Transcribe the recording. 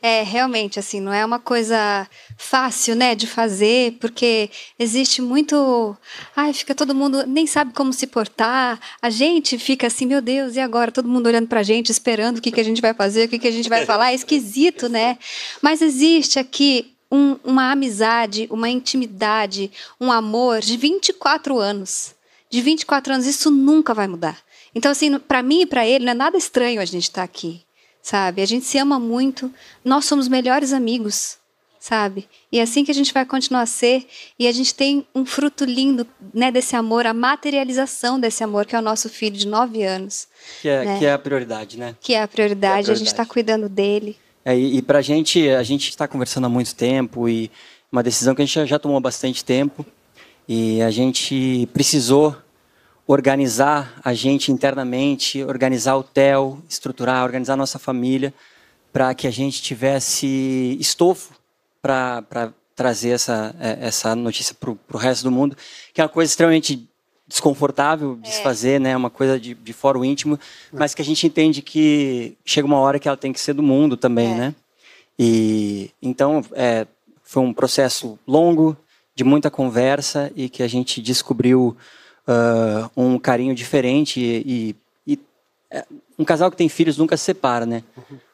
É, realmente, assim, não é uma coisa fácil, né, de fazer, porque existe muito. Ai, fica todo mundo nem sabe como se portar. A gente fica assim, meu Deus, e agora? Todo mundo olhando pra gente, esperando o que, que a gente vai fazer, o que, que a gente vai falar. É esquisito, né? Mas existe aqui um, uma amizade, uma intimidade, um amor de 24 anos. De 24 anos, isso nunca vai mudar. Então, assim, para mim e para ele, não é nada estranho a gente estar tá aqui sabe? A gente se ama muito, nós somos melhores amigos, sabe? E é assim que a gente vai continuar a ser, e a gente tem um fruto lindo, né, desse amor, a materialização desse amor, que é o nosso filho de nove anos. Que é, né? que é a prioridade, né? Que é a prioridade, é a, prioridade. a, gente está cuidando dele. É, e, e a gente, a gente está conversando há muito tempo, e uma decisão que a gente já, já tomou há bastante tempo, e a gente precisou organizar a gente internamente, organizar o TEL, estruturar, organizar a nossa família, para que a gente tivesse estofo para trazer essa, é, essa notícia para o resto do mundo, que é uma coisa extremamente desconfortável de se é. fazer, né? Uma coisa de, de fora íntimo, mas que a gente entende que chega uma hora que ela tem que ser do mundo também, é. né? E então é, foi um processo longo de muita conversa e que a gente descobriu uh, um carinho diferente e, e, é, um casal que tem filhos nunca se separa, né? Uhum.